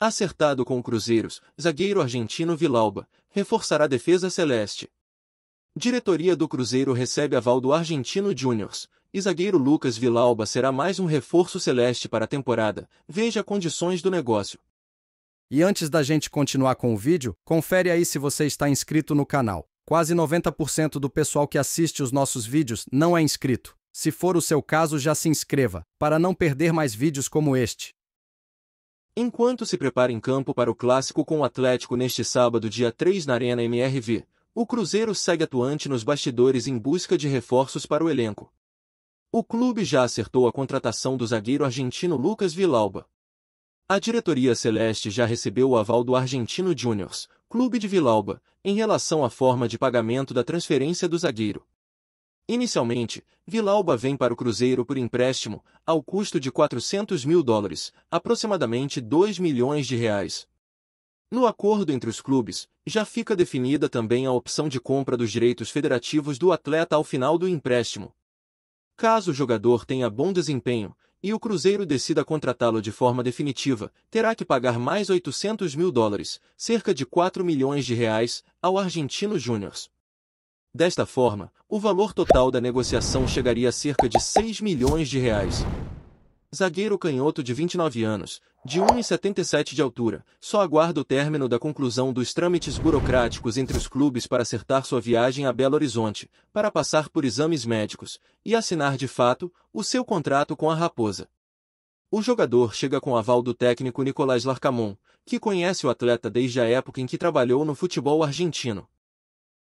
Acertado com o Cruzeiros, zagueiro argentino Vilauba, reforçará a defesa celeste. Diretoria do Cruzeiro recebe aval do argentino Juniors, e zagueiro Lucas Vilauba será mais um reforço celeste para a temporada, veja condições do negócio. E antes da gente continuar com o vídeo, confere aí se você está inscrito no canal. Quase 90% do pessoal que assiste os nossos vídeos não é inscrito. Se for o seu caso, já se inscreva, para não perder mais vídeos como este. Enquanto se prepara em campo para o clássico com o Atlético neste sábado, dia 3, na Arena MRV, o Cruzeiro segue atuante nos bastidores em busca de reforços para o elenco. O clube já acertou a contratação do zagueiro argentino Lucas Vilauba. A diretoria celeste já recebeu o aval do Argentino Júnior, clube de Vilauba, em relação à forma de pagamento da transferência do zagueiro. Inicialmente, Vilauba vem para o Cruzeiro por empréstimo, ao custo de 400 mil dólares, aproximadamente 2 milhões de reais. No acordo entre os clubes, já fica definida também a opção de compra dos direitos federativos do atleta ao final do empréstimo. Caso o jogador tenha bom desempenho e o Cruzeiro decida contratá-lo de forma definitiva, terá que pagar mais 800 mil dólares, cerca de 4 milhões de reais, ao argentino Júnior. Desta forma, o valor total da negociação chegaria a cerca de 6 milhões de reais. Zagueiro canhoto de 29 anos, de 1,77 de altura, só aguarda o término da conclusão dos trâmites burocráticos entre os clubes para acertar sua viagem a Belo Horizonte, para passar por exames médicos e assinar de fato o seu contrato com a Raposa. O jogador chega com aval do técnico Nicolás Larcamon, que conhece o atleta desde a época em que trabalhou no futebol argentino.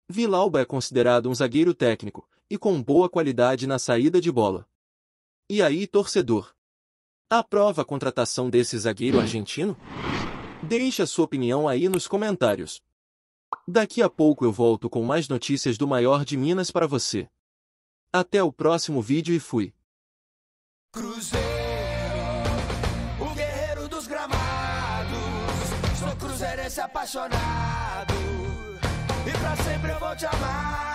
Vilauba é considerado um zagueiro técnico e com boa qualidade na saída de bola. E aí, torcedor? Aprova a contratação desse zagueiro argentino? Deixe a sua opinião aí nos comentários. Daqui a pouco eu volto com mais notícias do maior de Minas para você. Até o próximo vídeo e fui. Cruzeiro, o guerreiro dos gramados, sou apaixonado sempre eu vou te amar.